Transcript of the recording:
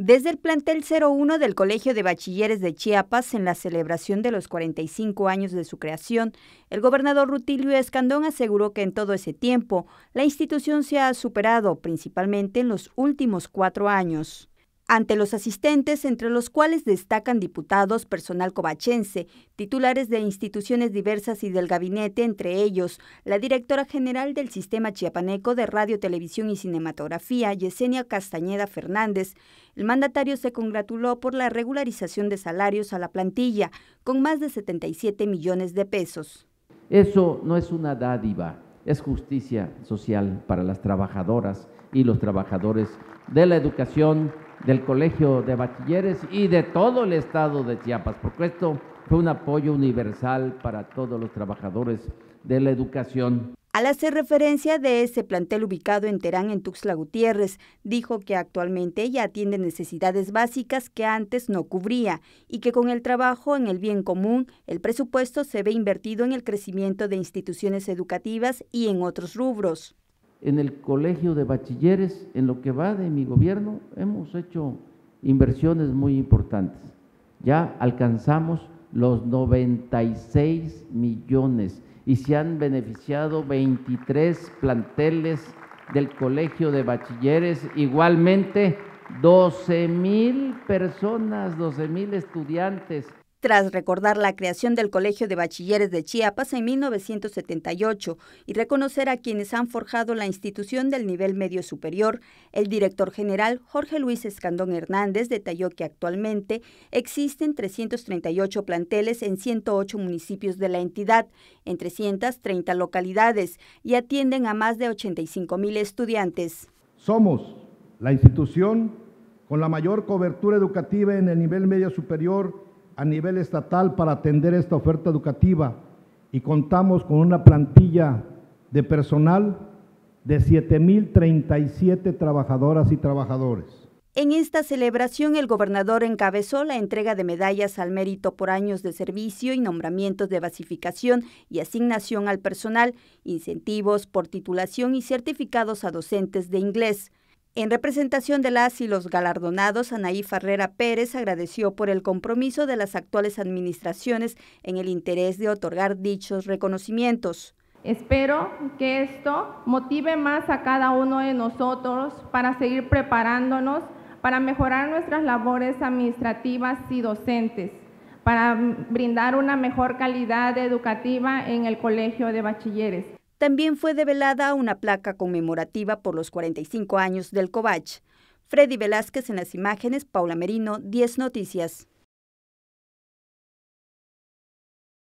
Desde el plantel 01 del Colegio de Bachilleres de Chiapas, en la celebración de los 45 años de su creación, el gobernador Rutilio Escandón aseguró que en todo ese tiempo la institución se ha superado, principalmente en los últimos cuatro años ante los asistentes, entre los cuales destacan diputados, personal cobachense, titulares de instituciones diversas y del gabinete, entre ellos la directora general del Sistema Chiapaneco de Radio, Televisión y Cinematografía, Yesenia Castañeda Fernández. El mandatario se congratuló por la regularización de salarios a la plantilla, con más de 77 millones de pesos. Eso no es una dádiva, es justicia social para las trabajadoras y los trabajadores de la educación del Colegio de Bachilleres y de todo el estado de Chiapas, porque esto fue un apoyo universal para todos los trabajadores de la educación. Al hacer referencia de ese plantel ubicado en Terán, en Tuxtla Gutiérrez, dijo que actualmente ya atiende necesidades básicas que antes no cubría y que con el trabajo en el bien común, el presupuesto se ve invertido en el crecimiento de instituciones educativas y en otros rubros en el Colegio de Bachilleres, en lo que va de mi gobierno, hemos hecho inversiones muy importantes. Ya alcanzamos los 96 millones y se han beneficiado 23 planteles del Colegio de Bachilleres, igualmente 12 mil personas, 12 mil estudiantes tras recordar la creación del Colegio de Bachilleres de Chiapas en 1978 y reconocer a quienes han forjado la institución del nivel medio superior, el director general Jorge Luis Escandón Hernández detalló que actualmente existen 338 planteles en 108 municipios de la entidad, en 330 localidades, y atienden a más de 85 mil estudiantes. Somos la institución con la mayor cobertura educativa en el nivel medio superior a nivel estatal para atender esta oferta educativa y contamos con una plantilla de personal de 7.037 trabajadoras y trabajadores. En esta celebración, el gobernador encabezó la entrega de medallas al mérito por años de servicio y nombramientos de basificación y asignación al personal, incentivos por titulación y certificados a docentes de inglés. En representación de las y los galardonados, Anaí Ferrera Pérez agradeció por el compromiso de las actuales administraciones en el interés de otorgar dichos reconocimientos. Espero que esto motive más a cada uno de nosotros para seguir preparándonos para mejorar nuestras labores administrativas y docentes, para brindar una mejor calidad educativa en el Colegio de Bachilleres. También fue develada una placa conmemorativa por los 45 años del Covach. Freddy Velázquez en las imágenes, Paula Merino, 10 Noticias.